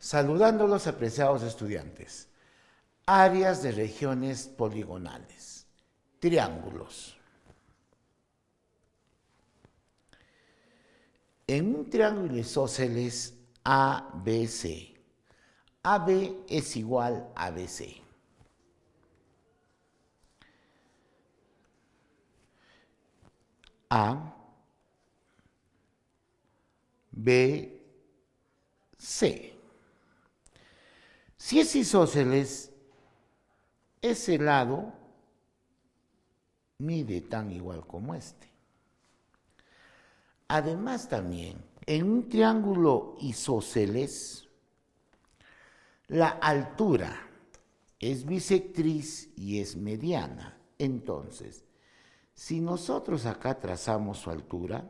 Saludando a los apreciados estudiantes. Áreas de regiones poligonales. Triángulos. En un triángulo isósceles ABC, AB es igual a BC. A, B, C. Si es isósceles, ese lado mide tan igual como este. Además también, en un triángulo isósceles, la altura es bisectriz y es mediana. Entonces, si nosotros acá trazamos su altura,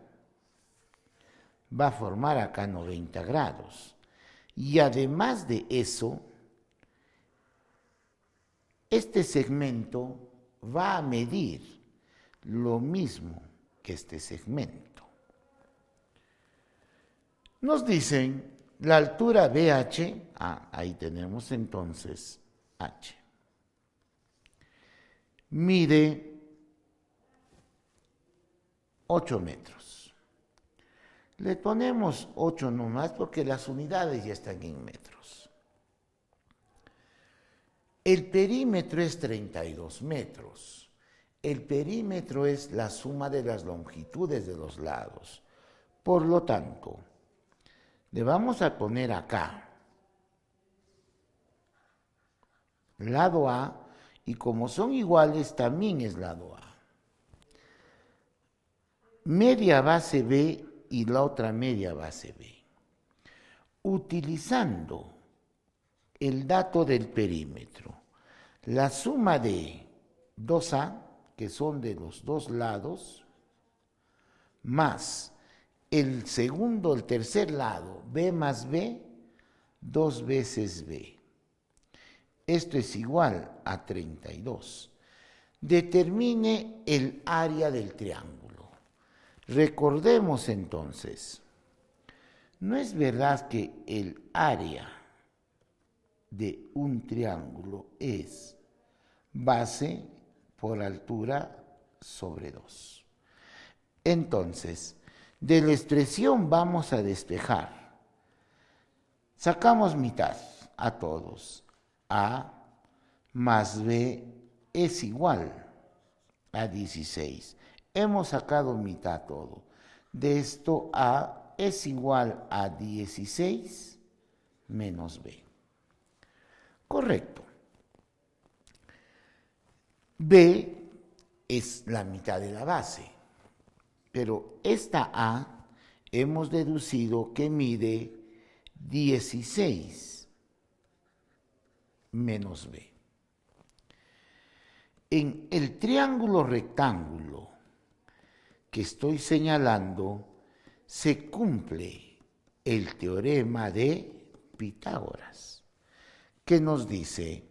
va a formar acá 90 grados. Y además de eso, este segmento va a medir lo mismo que este segmento. Nos dicen la altura BH, ah, ahí tenemos entonces H, mide 8 metros. Le ponemos 8 nomás porque las unidades ya están en metros. El perímetro es 32 metros. El perímetro es la suma de las longitudes de los lados. Por lo tanto, le vamos a poner acá lado A y como son iguales también es lado A. Media base B y la otra media base B. Utilizando el dato del perímetro la suma de 2A, que son de los dos lados, más el segundo, el tercer lado, B más B, dos veces B. Esto es igual a 32. Determine el área del triángulo. Recordemos entonces, no es verdad que el área de un triángulo es base por altura sobre 2. Entonces, de la expresión vamos a despejar. Sacamos mitad a todos. A más B es igual a 16. Hemos sacado mitad a todo. De esto A es igual a 16 menos B. Correcto. B es la mitad de la base, pero esta A hemos deducido que mide 16 menos B. En el triángulo rectángulo que estoy señalando, se cumple el teorema de Pitágoras que nos dice,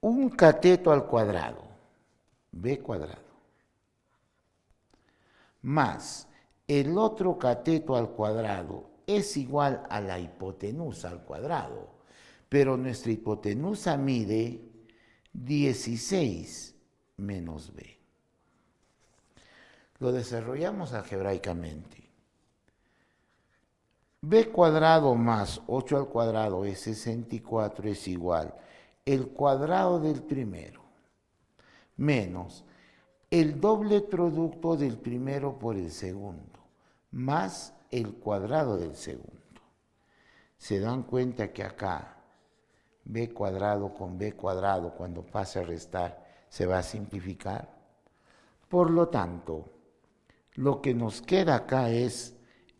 un cateto al cuadrado, b cuadrado, más el otro cateto al cuadrado es igual a la hipotenusa al cuadrado, pero nuestra hipotenusa mide 16 menos b. Lo desarrollamos algebraicamente b cuadrado más 8 al cuadrado es 64 es igual el cuadrado del primero menos el doble producto del primero por el segundo más el cuadrado del segundo. Se dan cuenta que acá b cuadrado con b cuadrado cuando pase a restar se va a simplificar. Por lo tanto, lo que nos queda acá es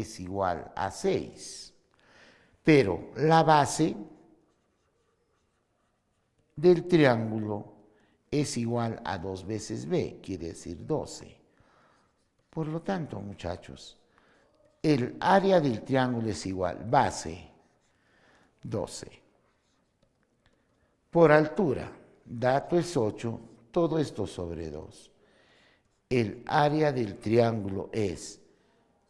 es igual a 6. Pero la base del triángulo es igual a 2 veces b, quiere decir 12. Por lo tanto, muchachos, el área del triángulo es igual, base 12. Por altura, dato es 8, todo esto sobre 2. El área del triángulo es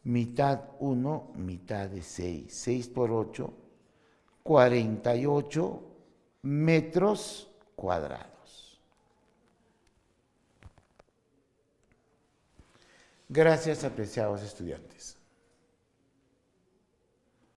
mitad 1, mitad de 6. 6 por 8, 48 metros cuadrados. Gracias, apreciados estudiantes.